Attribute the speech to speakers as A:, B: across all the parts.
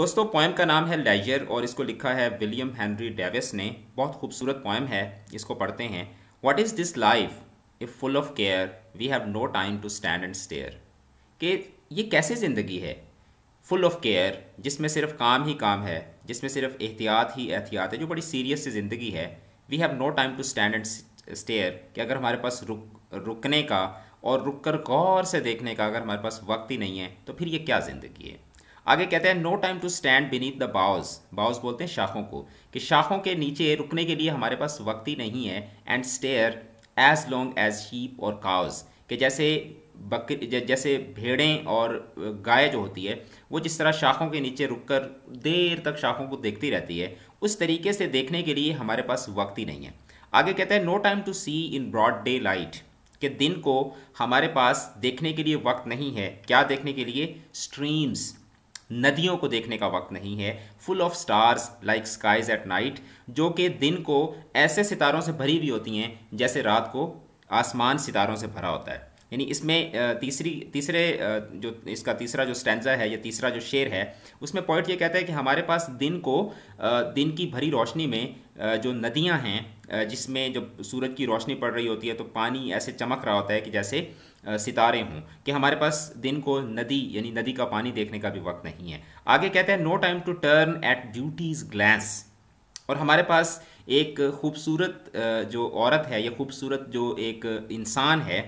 A: दोस्तों पोएम का नाम है लेजर और इसको लिखा है विलियम हेनरी डेविस ने बहुत खूबसूरत पोएम है इसको पढ़ते हैं what is this life if full of care we have no time to stand and stare कि ये कैसे ज़िंदगी है फुल ऑफ केयर जिसमें सिर्फ काम ही काम है जिसमें सिर्फ एहतियात ही एहतियात है जो बड़ी सीरियस सी ज़िंदगी है we have no time to stand and stare कि अगर हमारे पास रुक रुकने का और रुक कर गौर से देखने का अगर हमारे पास वक्त ही नहीं है तो फिर ये क्या ज़िंदगी है आगे कहते हैं no time to stand beneath the boughs boughs बोलते हैं शाखों को कि शाखों के नीचे रुकने के लिए हमारे पास वक्त ही नहीं है and stare as long as sheep और काउज कि जैसे बकरी जैसे भेड़ें और गाय जो होती है वो जिस तरह शाखों के नीचे रुक कर देर तक शाखों को देखती रहती है उस तरीके से देखने के लिए हमारे पास वक्त ही नहीं है आगे कहते हैं no time to see in broad daylight कि दिन को हमारे पास देखने के लिए वक्त नहीं है क्या देखने के लिए स्ट्रीम्स नदियों को देखने का वक्त नहीं है full of stars like skies at night जो कि दिन को ऐसे सितारों से भरी हुई होती हैं जैसे रात को आसमान सितारों से भरा होता है यानी इसमें तीसरी तीसरे जो इसका तीसरा जो स्टैंडा है या तीसरा जो शेर है उसमें पॉइंट ये कहता है कि हमारे पास दिन को दिन की भरी रोशनी में जो नदियां हैं जिसमें जब सूरज की रोशनी पड़ रही होती है तो पानी ऐसे चमक रहा होता है कि जैसे सितारे हों कि हमारे पास दिन को नदी यानी नदी का पानी देखने का भी वक्त नहीं है आगे कहते हैं no time to turn at duties glance और हमारे पास एक खूबसूरत जो औरत है या खूबसूरत जो एक इंसान है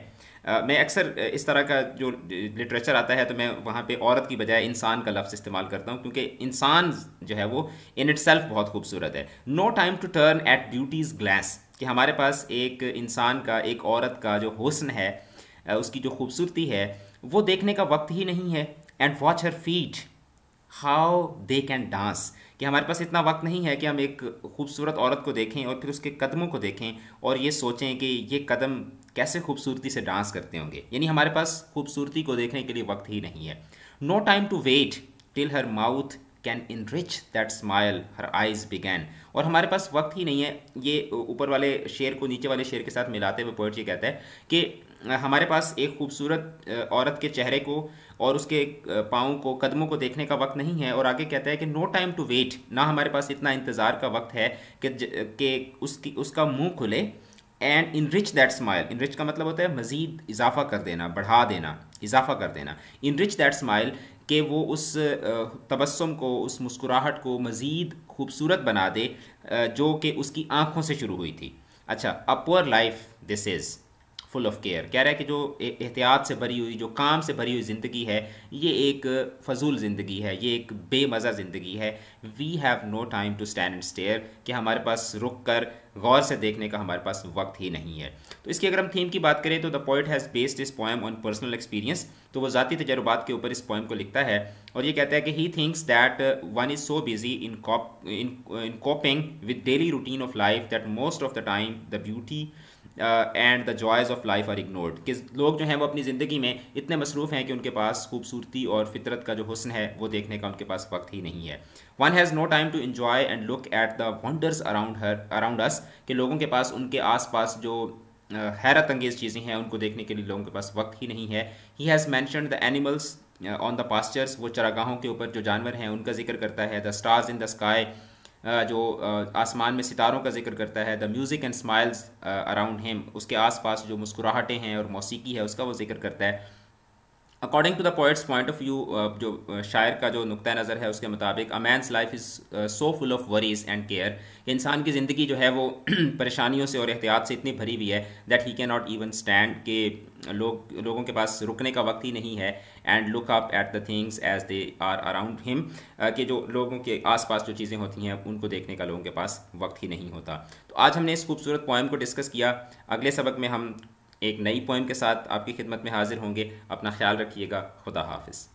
A: मैं अक्सर इस तरह का जो लिटरेचर आता है तो मैं वहाँ पे औरत की बजाय इंसान का लफ्ज़ इस्तेमाल करता हूँ क्योंकि इंसान जो है वो इन इट बहुत खूबसूरत है no time to turn at beauty's glance कि हमारे पास एक इंसान का एक औरत का जो हुसन है उसकी जो खूबसूरती है वो देखने का वक्त ही नहीं है and watch her feet how they can dance कि हमारे पास इतना वक्त नहीं है कि हम एक खूबसूरत औरत को देखें और फिर उसके कदमों को देखें और ये सोचें कि ये कदम कैसे खूबसूरती से डांस करते होंगे यानी हमारे पास खूबसूरती को देखने के लिए वक्त ही नहीं है no time to wait till her mouth can rich that smile her eyes began और हमारे पास वक्त ही नहीं है ये ऊपर वाले शेर को नीचे वाले शेर के साथ मिलाते हुए पोइट ये कहता है कि हमारे पास एक खूबसूरत औरत के चेहरे को और उसके पाँव को कदमों को देखने का वक्त नहीं है और आगे कहता है कि नो टाइम टू वेट ना हमारे पास इतना इंतज़ार का वक्त है कि कि उसकी उसका मुंह खुले and enrich that smile enrich का मतलब होता है मज़ीद इजाफा कर देना बढ़ा देना इजाफा कर देना इन रिच दैट स्माइल कि वो उस तबसम को उस मुस्कुराहट को मज़ीद खूबसूरत बना दे जो कि उसकी आँखों से शुरू हुई थी अच्छा a poor life this is full of care कह रहा है कि जो एहतियात से भरी हुई जो काम से भरी हुई ज़िंदगी है ये एक फजूल ज़िंदगी है ये एक बेमज़ा ज़िंदगी है we have no time to stand and stare कि हमारे पास रुक कर गौर से देखने का हमारे पास वक्त ही नहीं है तो इसकी अगर हम थीम की बात करें तो द पोइट हैज़ बेस्ड इस पोएम ऑन पर्सनल एक्सपीरियंस तो वो ज़ाती तजर्बात के ऊपर इस पोएम को लिखता है और ये कहता है कि he thinks that one is so busy in in coping with daily routine of life that most of the time the beauty and the joys of life are ignored कि लोग जो हैं वो अपनी ज़िंदगी में इतने मसरूफ़ हैं कि उनके पास खूबसूरती और फितरत का जो हुसन है वो देखने का उनके पास वक्त ही नहीं है one has no time to enjoy and look at the wonders around her around us कि लोगों के पास उनके आस पास जो uh, हैरत अंगेज़ चीज़ें हैं उनको देखने के लिए लोगों के पास वक्त ही नहीं है he has mention the animals on the pastures वो चरागाहों के ऊपर जो जानवर हैं उनका जिक्र करता है the stars in the sky जो आसमान में सितारों का जिक्र करता है the music and smiles around him उसके आसपास जो मुस्कुराहटें हैं और मौसीकी है उसका वो जिक्र करता है according to the poet's point of view जो uh, शायर का जो नुकता नज़र है उसके मुताबिक a man's life is so full of worries and care इंसान की ज़िंदगी जो है वो परेशानियों से और एहतियात से इतनी भरी हुई है that he can not even stand के लोग लोगों के पास रुकने का वक्त ही नहीं है and look up at the things as they are around him कि जो लोगों के आसपास जो चीज़ें होती हैं उनको देखने का लोगों के पास वक्त ही नहीं होता तो आज हमने इस खूबसूरत पोएम को डिस्कस किया अगले सबक में हम एक नई पोइम के साथ आपकी खिदमत में हाजिर होंगे अपना ख्याल रखिएगा खुदा हाफिज़